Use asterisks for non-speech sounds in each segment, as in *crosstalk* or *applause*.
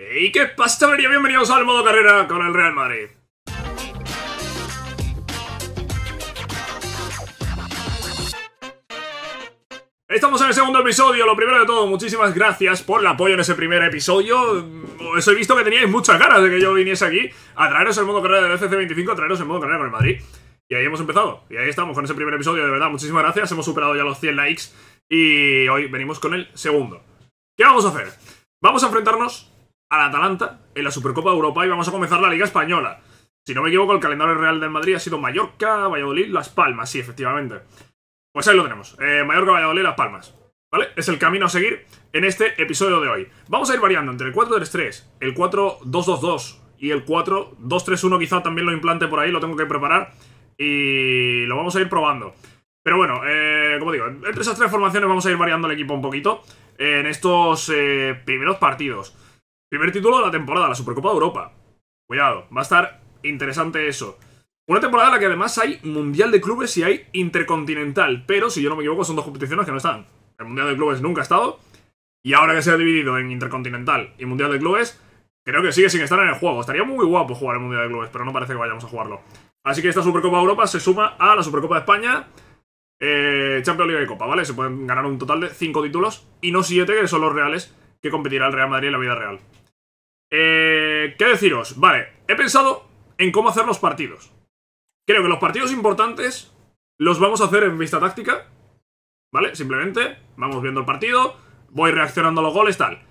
¡Ey! qué María! Bienvenidos al modo carrera con el Real Madrid. Estamos en el segundo episodio, lo primero de todo, muchísimas gracias por el apoyo en ese primer episodio. Os he visto que teníais muchas ganas de que yo viniese aquí a traeros el modo carrera del FC25, a traeros el modo carrera con el Madrid. Y ahí hemos empezado, y ahí estamos con ese primer episodio, de verdad, muchísimas gracias, hemos superado ya los 100 likes y hoy venimos con el segundo. ¿Qué vamos a hacer? Vamos a enfrentarnos al Atalanta en la Supercopa Europa y vamos a comenzar la Liga Española. Si no me equivoco, el calendario real del Madrid ha sido Mallorca, Valladolid, Las Palmas, sí, efectivamente. Pues ahí lo tenemos, eh, Mallorca, Valladolid, Las Palmas. ¿Vale? Es el camino a seguir en este episodio de hoy. Vamos a ir variando entre el 4-3-3, el 4-2-2-2 y el 4-2-3-1 quizá también lo implante por ahí, lo tengo que preparar y lo vamos a ir probando. Pero bueno, eh, como digo, entre esas tres formaciones vamos a ir variando el equipo un poquito en estos eh, primeros partidos. Primer título de la temporada, la Supercopa de Europa. Cuidado, va a estar interesante eso. Una temporada en la que además hay Mundial de Clubes y hay Intercontinental, pero si yo no me equivoco son dos competiciones que no están. El Mundial de Clubes nunca ha estado, y ahora que se ha dividido en Intercontinental y Mundial de Clubes, creo que sigue sin estar en el juego. Estaría muy guapo jugar el Mundial de Clubes, pero no parece que vayamos a jugarlo. Así que esta Supercopa de Europa se suma a la Supercopa de España, eh, Champions League y Copa, ¿vale? Se pueden ganar un total de 5 títulos y no siete, que son los reales que competirá el Real Madrid en la vida real. Eh, ¿Qué deciros? Vale, he pensado en cómo hacer los partidos. Creo que los partidos importantes los vamos a hacer en vista táctica. ¿Vale? Simplemente vamos viendo el partido, voy reaccionando a los goles, tal.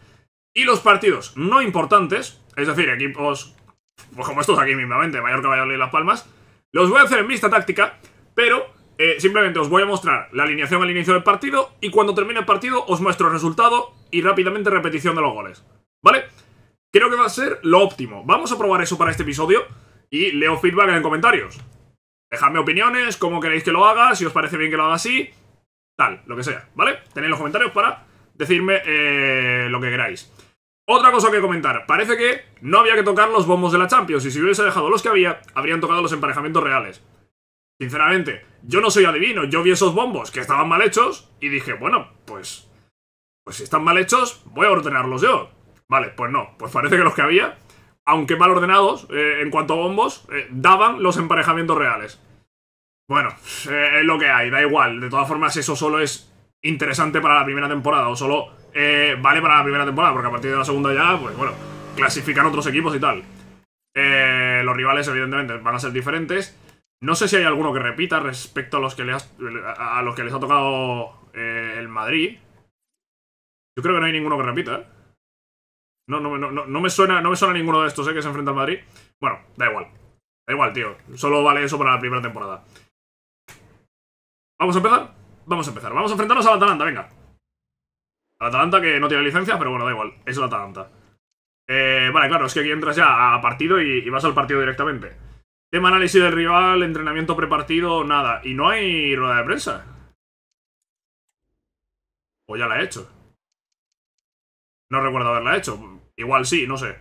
Y los partidos no importantes, es decir, equipos pues como estos aquí mismamente, Mayor Caballero y Las Palmas, los voy a hacer en vista táctica, pero eh, simplemente os voy a mostrar la alineación al inicio del partido y cuando termine el partido os muestro el resultado y rápidamente repetición de los goles. ¿Vale? creo que va a ser lo óptimo. Vamos a probar eso para este episodio y leo feedback en comentarios. Dejadme opiniones, cómo queréis que lo haga, si os parece bien que lo haga así, tal, lo que sea, ¿vale? Tenéis los comentarios para decirme eh, lo que queráis. Otra cosa que comentar, parece que no había que tocar los bombos de la Champions y si hubiese dejado los que había, habrían tocado los emparejamientos reales. Sinceramente, yo no soy adivino, yo vi esos bombos que estaban mal hechos y dije, bueno, pues, pues si están mal hechos, voy a ordenarlos yo. Vale, pues no. Pues parece que los que había, aunque mal ordenados eh, en cuanto a bombos, eh, daban los emparejamientos reales. Bueno, eh, es lo que hay, da igual. De todas formas, eso solo es interesante para la primera temporada, o solo vale para la primera temporada, porque a partir de la segunda ya, pues bueno, clasifican otros equipos y tal. los rivales, evidentemente, van a ser diferentes. No sé si hay alguno que repita respecto a los que, a los que les ha tocado el Madrid. Yo creo que no hay ninguno que repita, no, no, no, no, me suena, no me suena ninguno de estos, ¿eh? Que se enfrenta al Madrid. Bueno, da igual. Da igual, tío. Solo vale eso para la primera temporada. ¿Vamos a empezar? Vamos a empezar. Vamos a enfrentarnos al Atalanta, venga. Al Atalanta que no tiene licencia, pero bueno, da igual. Es el Atalanta. Eh, vale, claro, es que aquí entras ya a partido y, y vas al partido directamente. Tema análisis del rival, entrenamiento prepartido, nada. Y no hay rueda de prensa. O ya la he hecho. No recuerdo haberla hecho. Igual sí, no sé.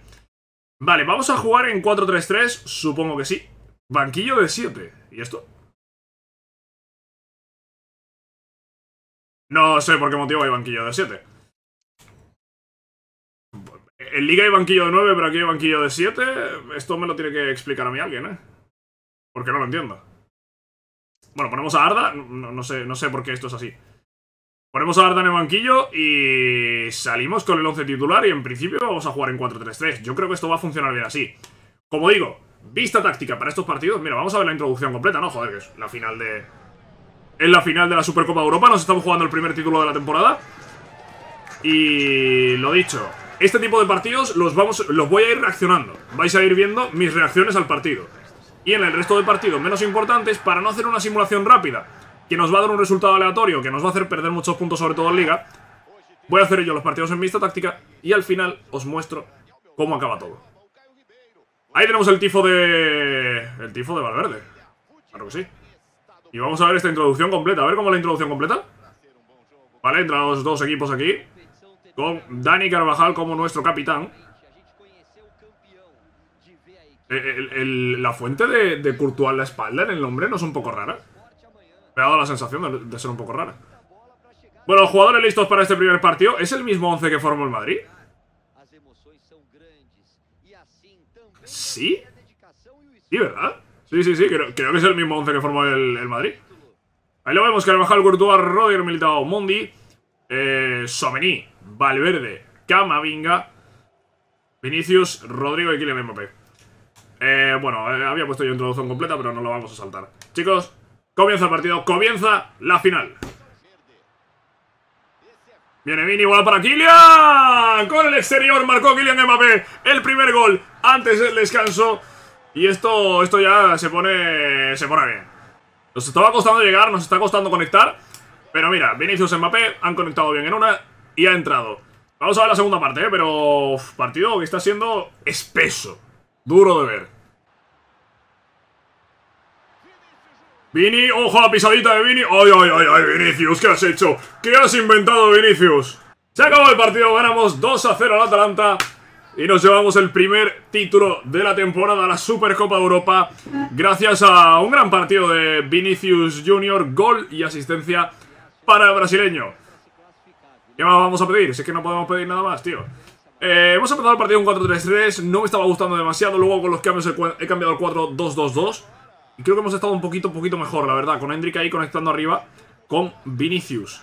Vale, vamos a jugar en 4-3-3, supongo que sí. Banquillo de 7. ¿Y esto? No sé por qué motivo hay banquillo de 7. En Liga hay banquillo de 9, pero aquí hay banquillo de 7. Esto me lo tiene que explicar a mí alguien, ¿eh? Porque no lo entiendo. Bueno, ponemos a Arda. No, no, sé, no sé por qué esto es así. Ponemos a Arda en banquillo y salimos con el 11 titular y en principio vamos a jugar en 4-3-3. Yo creo que esto va a funcionar bien así. Como digo, vista táctica para estos partidos. Mira, vamos a ver la introducción completa, ¿no? Joder, que es la final de... Es la final de la Supercopa de Europa. Nos estamos jugando el primer título de la temporada. Y lo dicho, este tipo de partidos los, vamos, los voy a ir reaccionando. Vais a ir viendo mis reacciones al partido. Y en el resto de partidos menos importantes, para no hacer una simulación rápida que nos va a dar un resultado aleatorio, que nos va a hacer perder muchos puntos, sobre todo en Liga. Voy a hacer yo los partidos en vista táctica y al final os muestro cómo acaba todo. Ahí tenemos el tifo de... El tifo de Valverde. Claro que sí. Y vamos a ver esta introducción completa. A ver cómo es la introducción completa. Vale, entran los dos equipos aquí. Con Dani Carvajal como nuestro capitán. Eh, la fuente de, de la espalda en el nombre no es un poco rara. Me ha dado la sensación de, ser un poco rara. Bueno, jugadores listos para este primer partido. ¿Es el mismo 11 que formó el Madrid? ¿Sí? Sí, ¿verdad? Sí, sí, sí, creo, que es el mismo 11 que formó el, Madrid. Ahí lo vemos, Carvajal, Courtois, Rodríguez, Militao, Mondi, eh, Somení, Valverde, Camavinga, Vinicius, Rodrigo y Kylian Mbappé. Eh, bueno, eh, había puesto yo introducción completa, pero no lo vamos a saltar. Chicos, Comienza el partido, comienza la final. Viene Vini igual para Kylian. Con el exterior marcó Kylian Mbappé el primer gol antes del descanso. Y esto, esto ya se pone, se pone bien. Nos estaba costando llegar, nos está costando conectar. Pero mira, Vinicius Mbappé han conectado bien en una y ha entrado. Vamos a ver la segunda parte, ¿eh? pero partido que está siendo espeso. Duro de ver. Vini, ojo a la pisadita de Vini. ¡Ay, ay, ay, Vinicius! ¿Qué has hecho? ¿Qué has inventado, Vinicius? Se acabó el partido, ganamos 2 a 0 al Atalanta. Y nos llevamos el primer título de la temporada, la Supercopa de Europa, gracias a un gran partido de Vinicius Junior, gol y asistencia para el brasileño. ¿Qué más vamos a pedir? Si es que no podemos pedir nada más, tío. Eh, hemos empezado el partido en 4-3-3, no me estaba gustando demasiado, luego con los cambios he, cambiado el 4-2-2-2 creo que hemos estado un poquito, un poquito mejor, la verdad. Con Hendrik ahí conectando arriba con Vinicius.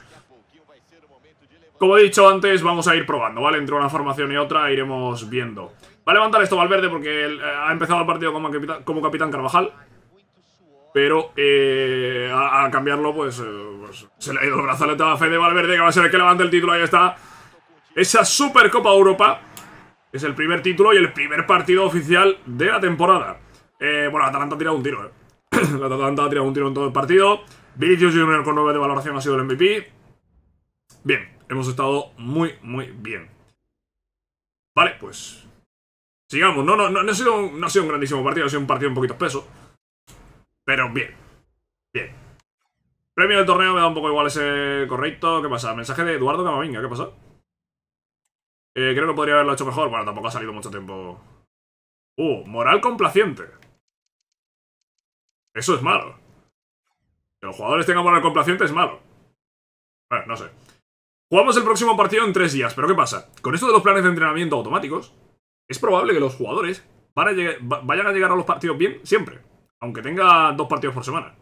Como he dicho antes, vamos a ir probando, ¿vale? Entre una formación y otra iremos viendo. Va a levantar esto Valverde porque eh, ha empezado el partido como, capitán, como capitán Carvajal. Pero eh, a, cambiarlo, pues, eh, pues, se le ha ido el brazalete a Fede Valverde, que va a ser el que levante el título. Ahí está. Esa Supercopa Europa es el primer título y el primer partido oficial de la temporada. Eh, bueno, Atalanta ha tirado un tiro, ¿eh? *clears throat* la Atalanta ha tirado un tiro en todo el partido. Vinicius Junior con 9 de valoración ha sido el MVP. Bien, hemos estado muy, muy bien. Vale, pues... Sigamos. No, no, no, ha sido, un grandísimo partido, ha sido un partido un poquito espeso. Pero bien. Bien. Premio del torneo me da un poco igual ese correcto. ¿Qué pasa? Mensaje de Eduardo Camavinga, ¿qué pasa? Eh, creo que podría haberlo hecho mejor. Bueno, tampoco ha salido mucho tiempo. Uh, moral complaciente. Eso es malo. Que los jugadores tengan el complaciente es malo. Bueno, no sé. Jugamos el próximo partido en tres días, pero ¿qué pasa? Con esto de los planes de entrenamiento automáticos, es probable que los jugadores vayan a llegar a los partidos bien siempre, aunque tenga dos partidos por semana.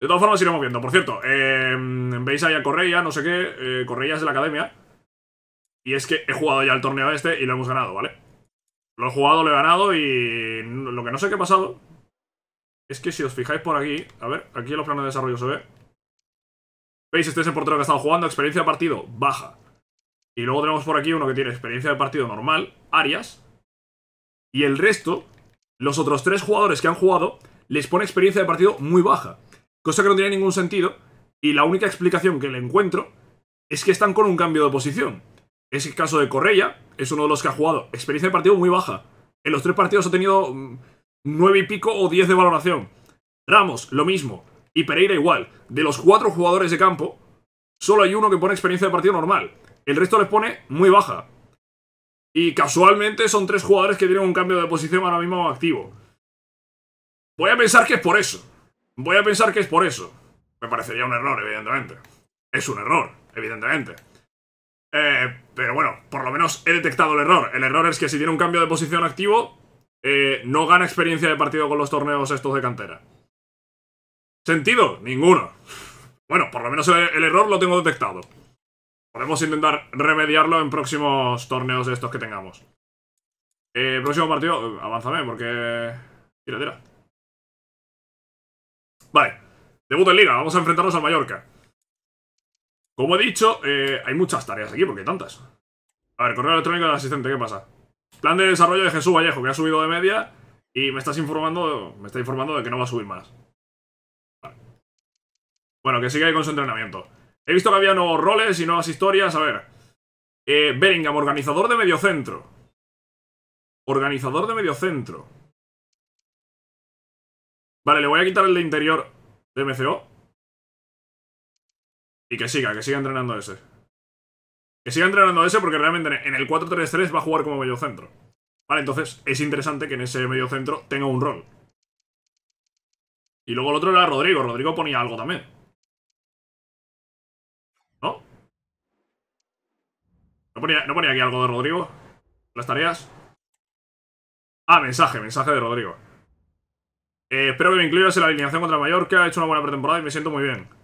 De todas formas, iremos viendo. Por cierto, em, veis ahí a Correia, no sé qué, eh, Correia es de la academia. Y es que he jugado ya el torneo este y lo hemos ganado, ¿vale? Lo he jugado, lo he ganado y lo que no sé qué ha pasado es que si os fijáis por aquí, a ver, aquí en los planos de desarrollo se ve. ¿Veis? Este es el portero que ha estado jugando, experiencia de partido, baja. Y luego tenemos por aquí uno que tiene experiencia de partido normal, Arias. Y el resto, los otros tres jugadores que han jugado, les pone experiencia de partido muy baja. Cosa que no tiene ningún sentido. Y la única explicación que le encuentro es que están con un cambio de posición. Es el caso de Correia, es uno de los que ha jugado experiencia de partido muy baja. En los tres partidos ha tenido mm, 9 y pico o 10 de valoración. Ramos, lo mismo. Y Pereira igual. De los cuatro jugadores de campo, solo hay uno que pone experiencia de partido normal. El resto les pone muy baja. Y casualmente son tres jugadores que tienen un cambio de posición ahora mismo activo. Voy a pensar que es por eso. Voy a pensar que es por eso. Me parecería un error, evidentemente. Es un error, evidentemente. Eh, pero bueno, por lo menos he detectado el error. El error es que si tiene un cambio de posición activo, eh, no gana experiencia de partido con los torneos estos de cantera. ¿Sentido? Ninguno. Bueno, por lo menos el, error lo tengo detectado. Podemos intentar remediarlo en próximos torneos estos que tengamos. Eh, próximo partido, avánzame, porque... Tira, tira. Vale. Debut en Liga, vamos a enfrentarnos al Mallorca. Como he dicho, eh, hay muchas tareas aquí, porque hay tantas. A ver, correo electrónico del asistente, ¿qué pasa? Plan de desarrollo de Jesús Vallejo, que ha subido de media y me estás informando, me está informando de que no va a subir más. Vale. Bueno, que siga ahí con su entrenamiento. He visto que había nuevos roles y nuevas historias. A ver. Eh, organizador de mediocentro. Organizador de mediocentro. Vale, le voy a quitar el de interior de MCO. Y que siga, que siga entrenando ese. Que siga entrenando a ese porque realmente en el 4-3-3 va a jugar como medio centro. Vale, entonces es interesante que en ese medio centro tenga un rol. Y luego el otro era Rodrigo. Rodrigo ponía algo también. ¿No? ¿No ponía, aquí algo de Rodrigo? ¿Las tareas? Ah, mensaje, mensaje de Rodrigo. Eh, espero que me incluyas en la alineación contra Mallorca. He hecho una buena pretemporada y me siento muy bien.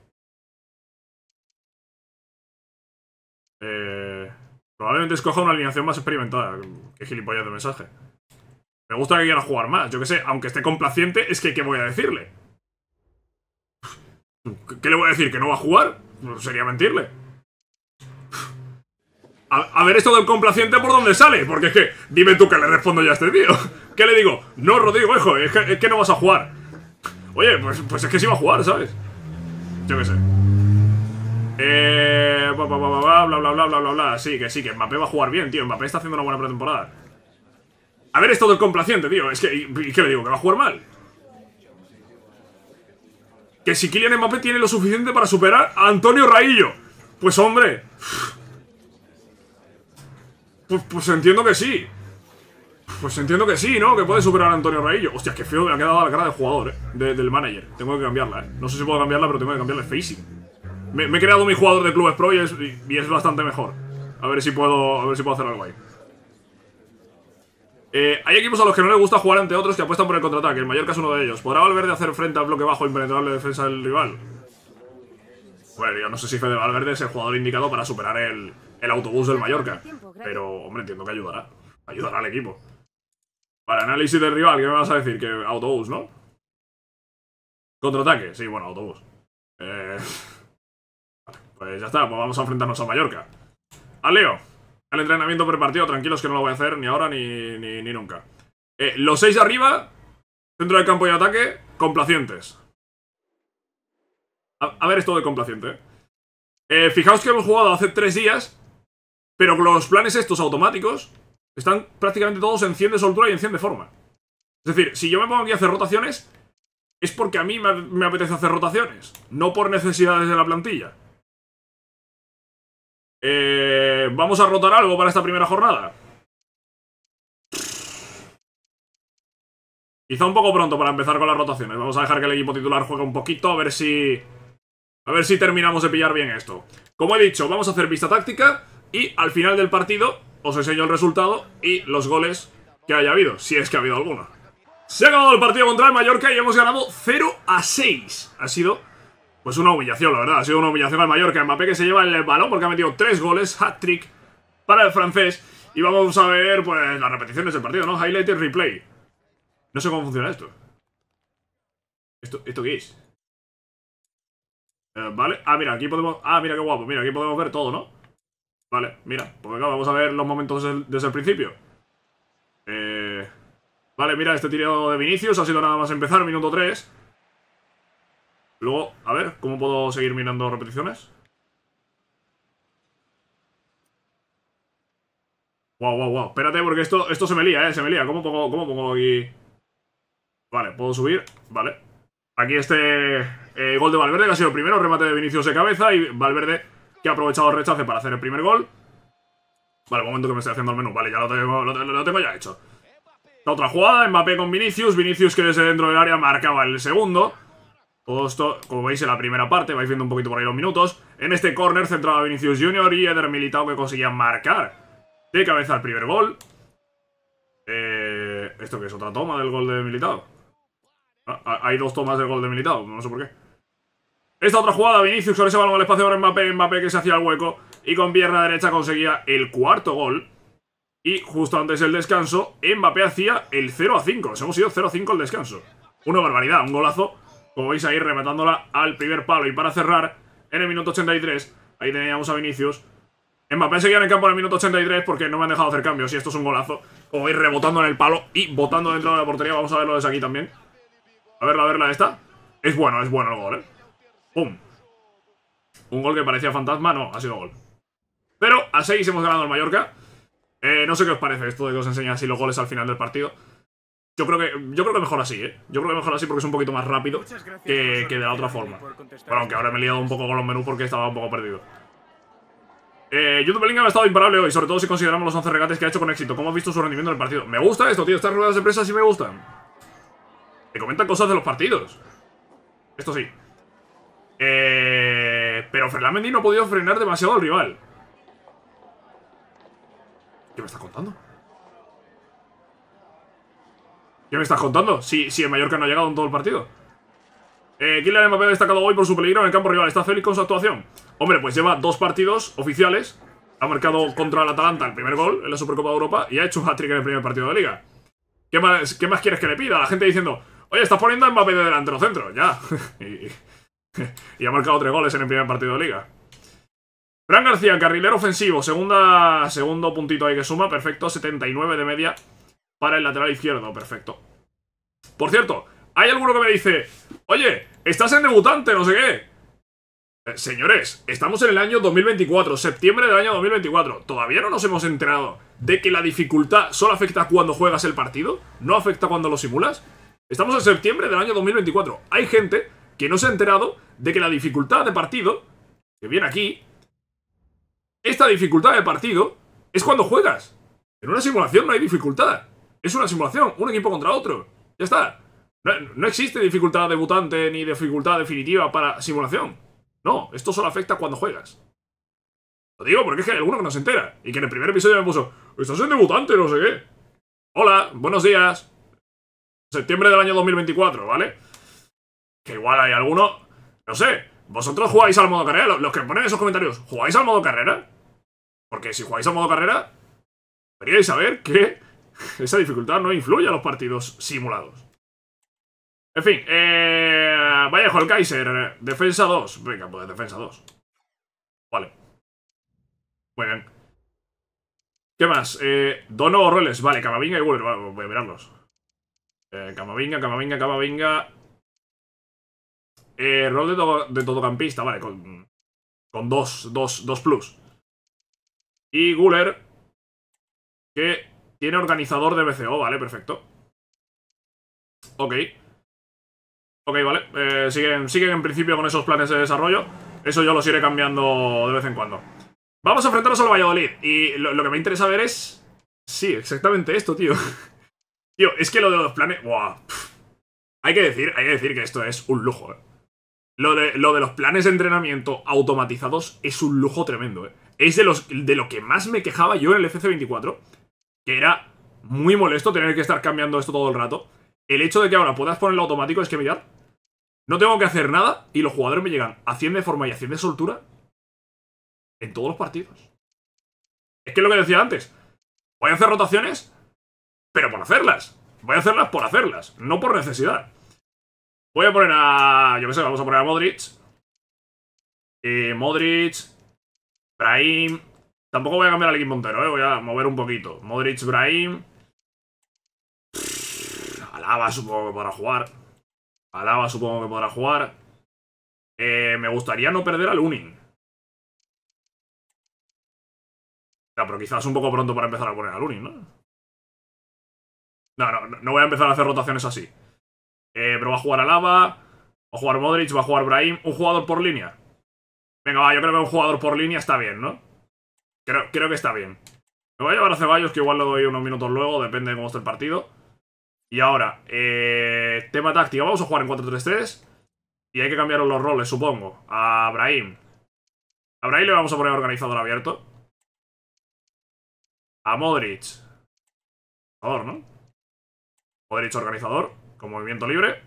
Probablemente escoja una alineación más experimentada. Qué gilipollas de mensaje. Me gusta que quiera jugar más. Yo que sé, aunque esté complaciente, es que ¿qué voy a decirle? ¿Qué le voy a decir? ¿Que no va a jugar? Pues sería mentirle. A, ver esto del complaciente por dónde sale, porque es que, dime tú que le respondo ya a este tío. *laughs* ¿Qué le digo? No, Rodrigo, hijo, es que, no vas a jugar. Oye, pues, pues es que sí va a jugar, ¿sabes? Yo qué sé. Eh, bla, bla, bla, bla, bla, bla, bla, Sí, que sí, que Mbappé va a jugar bien, tío. Mbappé está haciendo una buena pretemporada. A ver, esto del complaciente, tío. Es que, y, ¿qué le digo? ¿Que va a jugar mal? Que si Kylian Mbappé tiene lo suficiente para superar a Antonio Raillo. Pues hombre. Pues, pues, entiendo que sí. Pues entiendo que sí, ¿no? Que puede superar a Antonio Raillo. Hostia, qué feo me ha quedado la cara del jugador, eh. del manager. Tengo que cambiarla, eh. No sé si puedo cambiarla, pero tengo que cambiarle el facing. Me, he creado mi jugador de clubes pro y es, bastante mejor. A ver si puedo, ver si puedo hacer algo ahí. Eh, hay equipos a los que no les gusta jugar ante otros que apuestan por el contraataque. El Mallorca es uno de ellos. ¿Podrá Valverde hacer frente al bloque bajo impenetrable defensa del rival? Bueno, yo no sé si Fede Valverde es el jugador indicado para superar el, autobús del Mallorca. Pero, hombre, entiendo que ayudará. Ayudará al equipo. Para análisis del rival, ¿qué me vas a decir? Que autobús, ¿no? Contraataque. Sí, bueno, autobús. Eh... *laughs* Pues ya está, pues vamos a enfrentarnos a Mallorca. A ah, Leo Al entrenamiento prepartido, tranquilos que no lo voy a hacer ni ahora ni, ni, nunca. Eh, los de arriba, centro del campo y ataque, complacientes. A, ver esto de complaciente. Eh, fijaos que hemos jugado hace 3 días, pero con los planes estos automáticos están prácticamente todos en 100 de soltura y en 100 de forma. Es decir, si yo me pongo aquí a hacer rotaciones, es porque a mí me apetece hacer rotaciones, no por necesidades de la plantilla. Eh, ¿Vamos a rotar algo para esta primera jornada? Quizá un poco pronto para empezar con las rotaciones. Vamos a dejar que el equipo titular juegue un poquito, a ver si... A ver si terminamos de pillar bien esto. Como he dicho, vamos a hacer vista táctica y al final del partido os enseño el resultado y los goles que haya habido, si es que ha habido alguno. Se ha acabado el partido contra el Mallorca y hemos ganado 0 a 6. Ha sido pues una humillación, la verdad. Ha sido una humillación al Mallorca. Mbappé que se lleva el balón porque ha metido tres goles, hat-trick para el francés. Y vamos a ver, pues, las repeticiones del partido, ¿no? Highlight y replay. No sé cómo funciona esto. ¿Esto, esto qué es? Eh, vale. Ah, mira, aquí podemos... Ah, mira qué guapo. Mira, aquí podemos ver todo, ¿no? Vale, mira. Pues acá vamos a ver los momentos desde el, principio. Eh, vale, mira, este tirado de Vinicius ha sido nada más empezar, minuto 3. Luego, a ver, ¿cómo puedo seguir mirando repeticiones? Wow, wow, wow. Espérate, porque esto, esto se me lía, ¿eh? Se me lía. ¿Cómo pongo, cómo aquí? Vale, puedo subir. Vale. Aquí este eh, gol de Valverde, que ha sido el primero. Remate de Vinicius de cabeza y Valverde, que ha aprovechado el rechace para hacer el primer gol. Vale, momento que me estoy haciendo al menú. Vale, ya lo tengo, tengo ya hecho. La otra jugada, Mbappé con Vinicius. Vinicius que desde dentro del área marcaba el segundo. Todo esto, como veis en la primera parte, vais viendo un poquito por ahí los minutos. En este córner a Vinicius Junior y Eder Militao que conseguía marcar de cabeza el primer gol. Eh, ¿Esto que es? ¿Otra toma del gol de Militao? Ah, ah, hay dos tomas del gol de Militao, no sé por qué. Esta otra jugada, Vinicius Ahora se balón al espacio Ahora Mbappé, Mbappé que se hacía el hueco y con pierna derecha conseguía el cuarto gol. Y justo antes del descanso, Mbappé hacía el 0 a 5. hemos ido 0 5 el descanso. Una barbaridad, un golazo como veis ahí, rematándola al primer palo. Y para cerrar, en el minuto 83, ahí teníamos a Vinicius. En seguía en el campo en el minuto 83 porque no me han dejado hacer cambios. Y esto es un golazo. Como veis, rebotando en el palo y botando dentro de la portería. Vamos a verlo desde aquí también. A verla, a verla esta. Es bueno, es bueno el gol, ¿eh? ¡Pum! Un gol que parecía fantasma. No, ha sido gol. Pero a 6 hemos ganado el Mallorca. Eh, no sé qué os parece esto de que os enseña así los goles al final del partido. Yo creo, que, yo creo que mejor así, ¿eh? Yo creo que mejor así porque es un poquito más rápido que, de la otra forma. Bueno, aunque ahora me he liado un poco con los menús porque estaba un poco perdido. Eh, YouTube Bellingham ha estado imparable hoy, sobre todo si consideramos los 11 regates que ha hecho con éxito. ¿Cómo has visto su rendimiento en el partido? Me gusta esto, tío. Estas ruedas de prensa sí me gustan. Te comentan cosas de los partidos. Esto sí. Eh, pero Fernández no ha podido frenar demasiado al rival. ¿Qué me está contando? ¿Qué me estás contando? Si, sí. el Mallorca no ha llegado en todo el partido. Eh, Kylian Mbappé ha destacado hoy por su peligro en el campo rival. ¿Está feliz con su actuación? Hombre, pues lleva dos partidos oficiales. Ha marcado contra el Atalanta el primer gol en la Supercopa de Europa y ha hecho hat-trick en el primer partido de Liga. ¿Qué más, quieres que le pida? La gente diciendo, oye, estás poniendo a Mbappé de los centro. Ya. *laughs* y, ha marcado tres goles en el primer partido de Liga. Fran García, carrilero ofensivo. Segunda, segundo puntito ahí que suma. Perfecto, 79 de media para el lateral izquierdo. Perfecto. Por cierto, hay alguno que me dice, oye, estás en debutante, no sé qué. Eh, señores, estamos en el año 2024, septiembre del año 2024. ¿Todavía no nos hemos enterado de que la dificultad solo afecta cuando juegas el partido? ¿No afecta cuando lo simulas? Estamos en septiembre del año 2024. Hay gente que no se ha enterado de que la dificultad de partido, que viene aquí, esta dificultad de partido es cuando juegas. En una simulación no hay dificultad. Es una simulación, un equipo contra otro. Ya está. No, existe dificultad debutante ni dificultad definitiva para simulación. No, esto solo afecta cuando juegas. Lo digo porque es que hay alguno que no se entera. Y que en el primer episodio me puso, estás en debutante, no sé qué. Hola, buenos días. Septiembre del año 2024, ¿vale? Que igual hay alguno, no sé, ¿Vosotros jugáis al modo carrera? Los que ponen esos comentarios, ¿jugáis al modo carrera? Porque si jugáis al modo carrera, deberíais saber que esa dificultad no influye a los partidos simulados. En fin, eh, Vallejo, el Kaiser, defensa 2. Venga, pues defensa 2. Vale. Muy bien. ¿Qué más? Eh, Dono o Roles. Vale, Camavinga y Guler. voy a mirarlos. Eh, Camavinga, Camavinga, Camavinga. Eh, rol de, todocampista, vale, con, con dos, dos, dos plus. Y Guler. que tiene organizador de BCO, vale, perfecto. Ok. Ok, vale. Eh, siguen, en principio con esos planes de desarrollo. Eso yo los iré cambiando de vez en cuando. Vamos a enfrentarnos al Valladolid. Y lo, que me interesa ver es... Sí, exactamente esto, tío. *laughs* tío, es que lo de los planes... Buah. Hay que decir, hay que decir que esto es un lujo, eh. Lo de, lo de los planes de entrenamiento automatizados es un lujo tremendo, eh. Es de, los, de lo que más me quejaba yo en el FC24 que era muy molesto tener que estar cambiando esto todo el rato. El hecho de que ahora puedas ponerlo automático es que mirad, no tengo que hacer nada y los jugadores me llegan a 100 de forma y a 100 de soltura en todos los partidos. Es que es lo que decía antes. Voy a hacer rotaciones, pero por hacerlas. Voy a hacerlas por hacerlas, no por necesidad. Voy a poner a... Yo qué sé, vamos a poner a Modric. Eh, Modric. Brahim. Tampoco voy a cambiar al equipo entero, ¿eh? Voy a mover un poquito. Modric, Brahim. Alaba supongo que podrá jugar. Alaba supongo que podrá jugar. Eh, me gustaría no perder al Unin. pero quizás un poco pronto para empezar a poner al Unin, ¿no? No, no, no voy a empezar a hacer rotaciones así. Eh, pero va a jugar Alaba, va a jugar Modric, va a jugar Brahim. Un jugador por línea. Venga, va, yo creo que un jugador por línea está bien, ¿no? Creo, que está bien. Me voy a llevar a Ceballos, que igual lo doy unos minutos luego, depende de cómo esté el partido. Y ahora, eh, tema táctico Vamos a jugar en 4-3-3. Y hay que cambiar los roles, supongo. A Brahim. A Brahim le vamos a poner organizador abierto. A Modric. Organizador, ¿no? Modric organizador, con movimiento libre.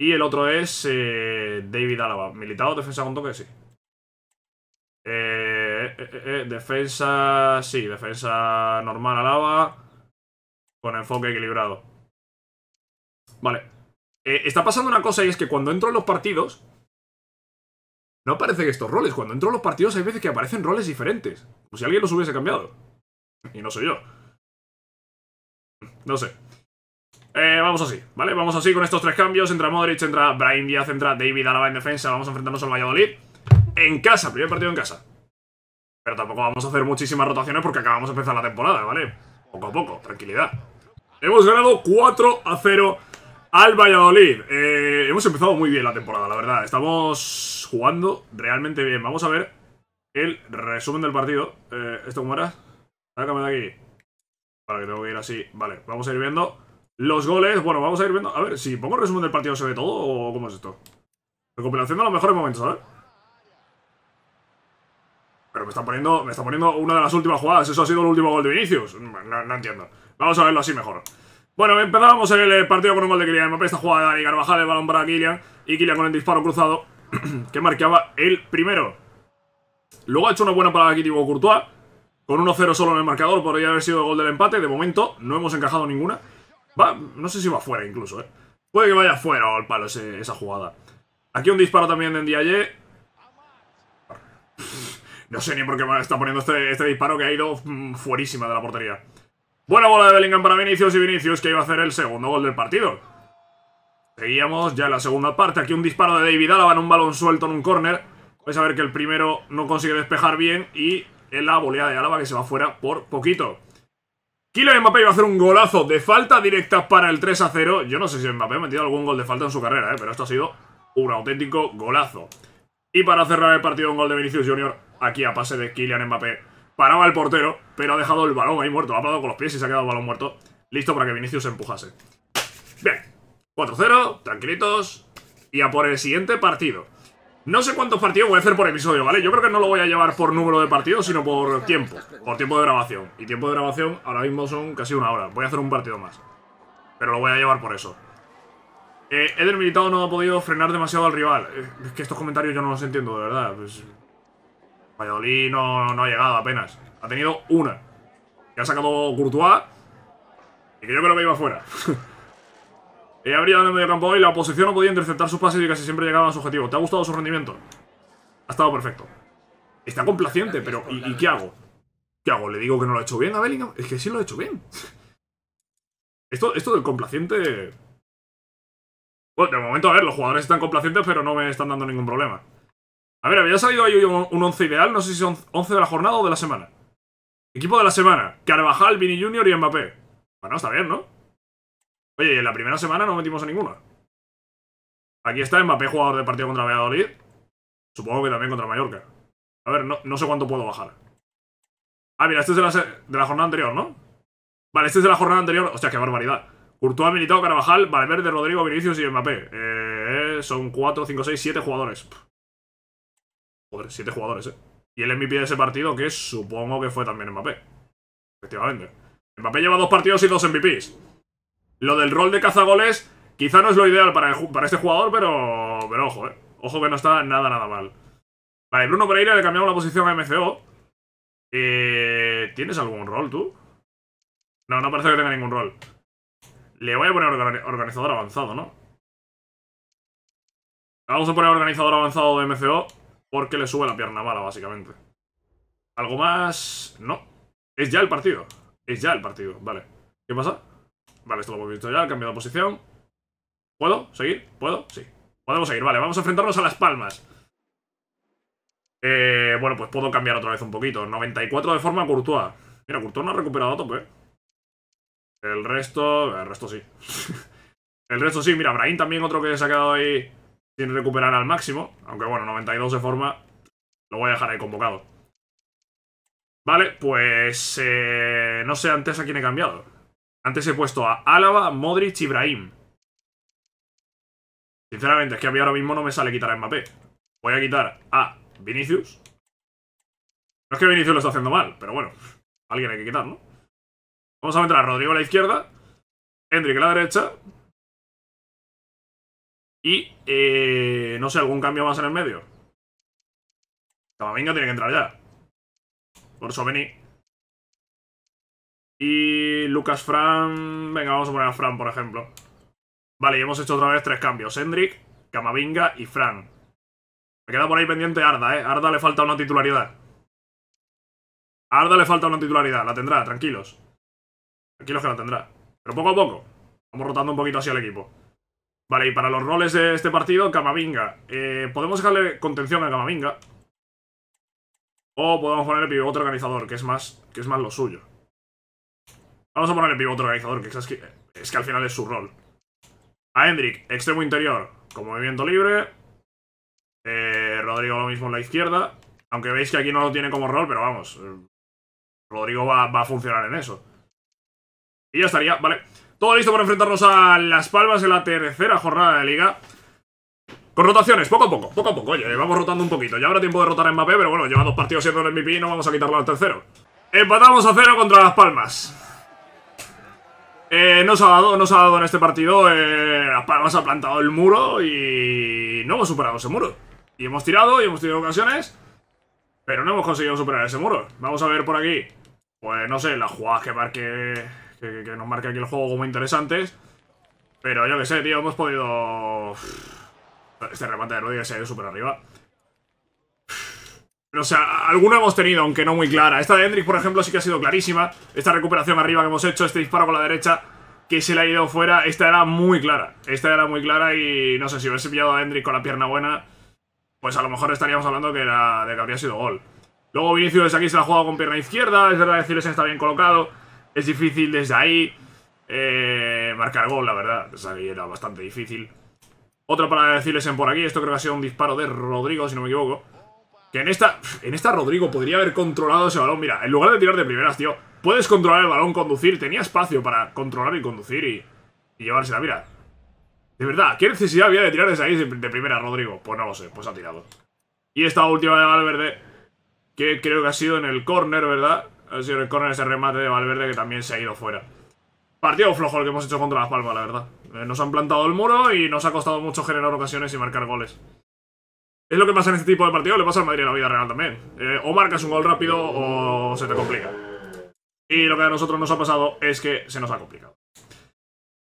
Y el otro es eh, David Álava. Militado, defensa con toque, sí. Eh, eh, eh, defensa, sí, defensa normal lava Con enfoque equilibrado. Vale. Eh, está pasando una cosa y es que cuando entro en los partidos... No aparecen estos roles. Cuando entro en los partidos hay veces que aparecen roles diferentes. Como si alguien los hubiese cambiado. Y no soy yo. No sé. vamos así, ¿vale? Vamos así con estos tres cambios. Entra Modric, entra Brian Díaz, entra David Alaba en defensa. Vamos a enfrentarnos al Valladolid. En casa, primer partido en casa. Pero tampoco vamos a hacer muchísimas rotaciones porque acabamos de empezar la temporada, ¿vale? Poco a poco, tranquilidad. Hemos ganado 4 a 0 al Valladolid. Eh, hemos empezado muy bien la temporada, la verdad. Estamos jugando realmente bien. Vamos a ver el resumen del partido. Eh, ¿Esto cómo era? Sácame de aquí. Vale, que tengo que ir así. Vale, vamos a ir viendo los goles. Bueno, vamos a ir viendo... A ver, si pongo el resumen del partido se ve todo o cómo es esto. Recopilación de los mejores momentos, a pero me está poniendo, me está poniendo una de las últimas jugadas. Eso ha sido el último gol de Vinicius. Mm, no, entiendo. Vamos a verlo así mejor. Bueno, empezábamos el eh, partido con un gol de Kylian Mbappé. Esta jugada de Dani Carvajal, el balón para Kylian. Y Kylian con el disparo cruzado *clears throat* que marcaba el primero. Luego ha hecho una buena parada aquí Thibaut Courtois. Con 1-0 solo en el marcador podría haber sido el gol del empate. De momento no hemos encajado ninguna. Va, no sé si va fuera incluso, ¿eh? Puede que vaya fuera al palo esa jugada. Aquí un disparo también de Ndiaye no sé ni por qué me está poniendo este, este disparo que ha ido mm, fuerísima de la portería. Buena bola de Bellingham para Vinicius y Vinicius que iba a hacer el segundo gol del partido. Seguíamos ya en la segunda parte. Aquí un disparo de David Alaba en un balón suelto en un córner. Vais a ver que el primero no consigue despejar bien y en la volea de Alaba que se va fuera por poquito. Kylian Mbappé iba a hacer un golazo de falta directa para el 3 a 0. Yo no sé si Mbappé ha metido algún gol de falta en su carrera, ¿eh? pero esto ha sido un auténtico golazo. Y para cerrar el partido, un gol de Vinicius Junior aquí a pase de Kylian Mbappé. Paraba el portero, pero ha dejado el balón ahí muerto. Ha parado con los pies y se ha quedado el balón muerto. Listo para que Vinicius se empujase. Bien, 4-0, tranquilitos. Y a por el siguiente partido. No sé cuántos partidos voy a hacer por episodio, ¿vale? Yo creo que no lo voy a llevar por número de partidos, sino por tiempo. Por tiempo de grabación. Y tiempo de grabación ahora mismo son casi una hora. Voy a hacer un partido más. Pero lo voy a llevar por eso. Eh, Eder Militado no ha podido frenar demasiado al rival. Eh, es que estos comentarios yo no los entiendo, de verdad. Pues, Valladolid no, ha llegado apenas. Ha tenido una. Que ha sacado Courtois. Y que yo creo que iba afuera. He *laughs* abrido en el medio campo y la oposición no podía interceptar sus pases y casi siempre llegaba a su objetivo. ¿Te ha gustado su rendimiento? Ha estado perfecto. Está complaciente, pero ¿y, qué hago? ¿Qué hago? ¿Le digo que no lo ha hecho bien a Bellingham? Es que sí lo ha hecho bien. *laughs* Esto, esto del complaciente... Bueno, de momento, a ver, los jugadores están complacientes, pero no me están dando ningún problema. A ver, había salido ahí un 11 ideal, no sé si son 11 de la jornada o de la semana. Equipo de la semana, Carvajal, Vini Junior y Mbappé. Bueno, está bien, ¿no? Oye, y en la primera semana no metimos a ninguna. Aquí está Mbappé, jugador de partido contra Valladolid. Supongo que también contra Mallorca. A ver, no, no sé cuánto puedo bajar. Ah, mira, este es de la, jornada anterior, ¿no? Vale, este es de la jornada anterior. Hostia, qué barbaridad. Courtois, Militao, Carvajal, Valverde, Rodrigo, Vinicius y Mbappé. Eh, son 4, 5, 6, 7 jugadores. Joder, siete jugadores, ¿eh? Y el MVP de ese partido, que supongo que fue también Mbappé. Efectivamente. Mbappé lleva dos partidos y dos MVPs. Lo del rol de cazagoles quizá no es lo ideal para, para este jugador, pero, pero ojo, ¿eh? Ojo que no está nada, nada mal. Vale, Bruno Pereira le cambiamos la posición a MCO. Eh, ¿Tienes algún rol tú? No, no parece que tenga ningún rol. Le voy a poner organizador avanzado, ¿no? Vamos a poner organizador avanzado de MCO. Porque le sube la pierna mala, básicamente. ¿Algo más? No. Es ya el partido. Es ya el partido. Vale. ¿Qué pasa? Vale, esto lo hemos visto ya. He cambiado de posición. ¿Puedo? ¿Seguir? ¿Puedo? Sí. Podemos seguir. Vale, vamos a enfrentarnos a las palmas. Eh, bueno, pues puedo cambiar otra vez un poquito. 94 de forma Courtois. Mira, Courtois no ha recuperado a tope. ¿eh? El resto... El resto sí. *laughs* el resto sí. Mira, Brahim también otro que se ha quedado ahí sin recuperar al máximo. Aunque bueno, 92 de forma. Lo voy a dejar ahí convocado. Vale, pues... Eh, no sé antes a quién he cambiado. Antes he puesto a Álava, Modric, y Ibrahim. Sinceramente, es que a mí ahora mismo no me sale quitar a Mbappé. Voy a quitar a Vinicius. No es que Vinicius lo está haciendo mal, pero bueno. Alguien hay que quitar, ¿no? Vamos a meter a Rodrigo a la izquierda. Hendrik a la derecha. Y, eh, no sé, algún cambio más en el medio. Camavinga tiene que entrar ya. Por eso Y Lucas Fran... Venga, vamos a poner a Fran, por ejemplo. Vale, y hemos hecho otra vez tres cambios. Hendrik, Camavinga y Fran. Me queda por ahí pendiente Arda, ¿eh? Arda le falta una titularidad. Arda le falta una titularidad. La tendrá, tranquilos. Tranquilos que la tendrá. Pero poco a poco. Vamos rotando un poquito así el equipo. Vale, y para los roles de este partido, Camavinga. Eh, podemos dejarle contención a Camavinga. O podemos poner el pivot organizador, que es más, que es más lo suyo. Vamos a poner el pivot organizador, que es que, es que al final es su rol. A Hendrik, extremo interior, con movimiento libre. Eh, Rodrigo lo mismo en la izquierda. Aunque veis que aquí no lo tiene como rol, pero vamos. Eh, Rodrigo va, va a funcionar en eso. Y ya estaría, vale. Todo listo para enfrentarnos a Las Palmas en la tercera jornada de Liga. Con rotaciones, poco a poco, poco a poco, oye, vamos rotando un poquito. Ya habrá tiempo de rotar en Mbappé, pero bueno, lleva dos partidos siendo el MVP y no vamos a quitarlo al tercero. Empatamos a cero contra Las Palmas. Eh, no se ha dado, ha dado en este partido, eh, Las Palmas ha plantado el muro y no hemos superado ese muro. Y hemos tirado y hemos tenido ocasiones, pero no hemos conseguido superar ese muro. Vamos a ver por aquí. Pues no sé, las jugadas que marque que, nos marque aquí el juego como interesantes. Pero yo que sé, tío, hemos podido... Este remate de Rodríguez se ha ido súper arriba. O sea, alguna hemos tenido, aunque no muy clara. Esta de Hendrik, por ejemplo, sí que ha sido clarísima. Esta recuperación arriba que hemos hecho, este disparo con la derecha que se le ha ido fuera, esta era muy clara. Esta era muy clara y no sé, si hubiese pillado a Hendrik con la pierna buena, pues a lo mejor estaríamos hablando que era, de que habría sido gol. Luego Vinicius aquí se la ha jugado con pierna izquierda, es verdad que está bien colocado. Es difícil desde ahí eh, marcar gol, la verdad. O sea, era bastante difícil. Otra para decirles en por aquí. Esto creo que ha sido un disparo de Rodrigo, si no me equivoco. Que en esta, en esta Rodrigo podría haber controlado ese balón. Mira, en lugar de tirar de primeras, tío, puedes controlar el balón, conducir. Tenía espacio para controlar y conducir y, y llevársela. Mira, de verdad, ¿qué necesidad había de tirar desde ahí de, primera, Rodrigo? Pues no lo sé, pues ha tirado. Y esta última de Valverde, que creo que ha sido en el córner, ¿verdad? A si ese remate de Valverde que también se ha ido fuera. Partido flojo el que hemos hecho contra Las Palmas, la verdad. Eh, nos han plantado el muro y nos ha costado mucho generar ocasiones y marcar goles. Es lo que pasa en este tipo de partido, le pasa al Madrid en la vida real también. Eh, o marcas un gol rápido o se te complica. Y lo que a nosotros nos ha pasado es que se nos ha complicado.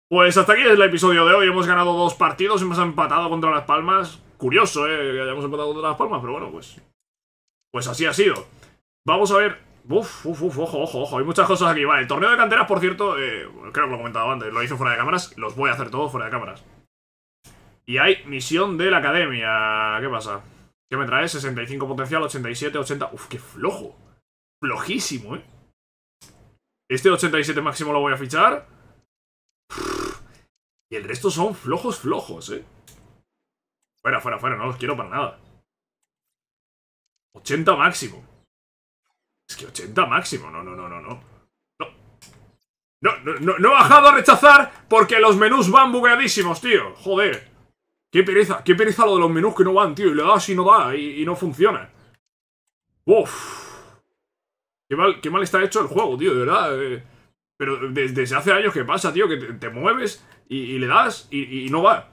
Pues hasta aquí es el episodio de hoy. Hemos ganado dos partidos, y hemos empatado contra Las Palmas. Curioso, ¿eh? Que hayamos empatado contra Las Palmas, pero bueno, pues... Pues así ha sido. Vamos a ver Uf, uf, uf, ojo, ojo, ojo. Hay muchas cosas aquí. Vale, el torneo de canteras, por cierto, eh, creo que lo he comentado antes, lo hice fuera de cámaras. Los voy a hacer todos fuera de cámaras. Y hay misión de la academia. ¿Qué pasa? ¿Qué me trae? 65 potencial, 87, 80... Uf, qué flojo. Flojísimo, ¿eh? Este 87 máximo lo voy a fichar. y el resto son flojos, flojos, ¿eh? Fuera, fuera, fuera. No los quiero para nada. 80 máximo. Es que 80 máximo. No, no, no, no, no. No, no, no, no he bajado a rechazar porque los menús van bugueadísimos, tío. Joder. Qué pereza, qué pereza lo de los menús que no van, tío. Y le das y no da y, no funciona. Uf. Qué mal, qué mal está hecho el juego, tío, de verdad. Eh. pero desde, hace años que pasa, tío, que te, mueves y, le das y, y no va.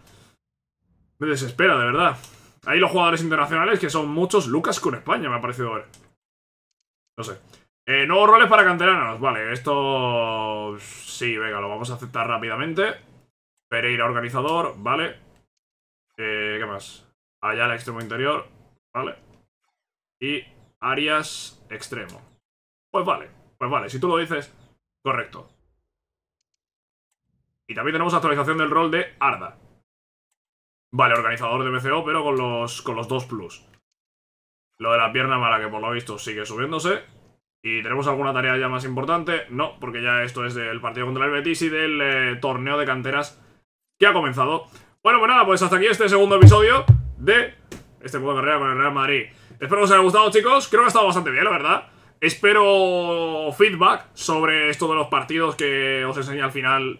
Me desespera, de verdad. Hay los jugadores internacionales que son muchos. Lucas con España, me ha parecido ahora. No sé. Eh, nuevos roles para canteranos. Vale, esto... Sí, venga, lo vamos a aceptar rápidamente. Pereira organizador, vale. Eh, ¿Qué más? Allá al extremo interior, vale. Y Arias extremo. Pues vale, pues vale, si tú lo dices, correcto. Y también tenemos actualización del rol de Arda. Vale, organizador de BCO, pero con los, con los dos plus. Lo de la pierna mala, que por lo visto sigue subiéndose. ¿Y tenemos alguna tarea ya más importante? No, porque ya esto es del partido contra el Betis y del eh, torneo de canteras que ha comenzado. Bueno, pues nada, pues hasta aquí este segundo episodio de este juego de carrera con el Real Madrid. Espero que os haya gustado, chicos. Creo que ha estado bastante bien, la verdad. Espero feedback sobre esto de los partidos que os enseñé al final.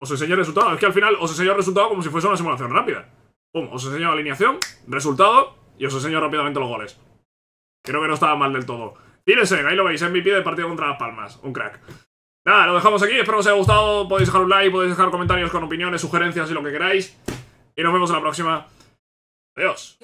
Os enseño el resultado. Es que al final os enseño el resultado como si fuese una simulación rápida. Pum, os enseño la alineación, resultado y os enseño rápidamente los goles. Creo que no estaba mal del todo. Tírese, ahí lo veis, MVP de partido contra Las Palmas. Un crack. Nada, lo dejamos aquí. Espero que os haya gustado. Podéis dejar un like, podéis dejar comentarios con opiniones, sugerencias y lo que queráis. Y nos vemos en la próxima. Adiós.